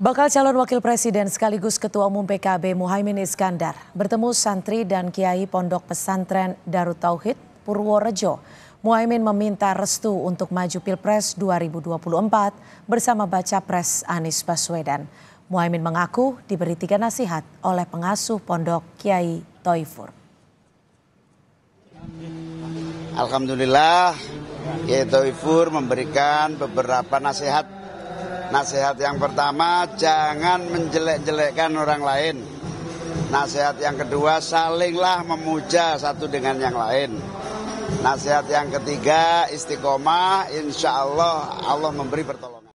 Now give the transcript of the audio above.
Bakal calon wakil presiden sekaligus ketua umum PKB Muhaimin Iskandar bertemu santri dan kiai pondok pesantren Darut Tauhid Purworejo. Muhaimin meminta restu untuk maju Pilpres 2024 bersama baca pres Anies Baswedan. Muhaimin mengaku diberi tiga nasihat oleh pengasuh pondok Kiai Toifur. Alhamdulillah Kiai Toifur memberikan beberapa nasihat Nasihat yang pertama, jangan menjelek-jelekkan orang lain. Nasihat yang kedua, salinglah memuja satu dengan yang lain. Nasihat yang ketiga, istiqomah, insya Allah Allah memberi pertolongan.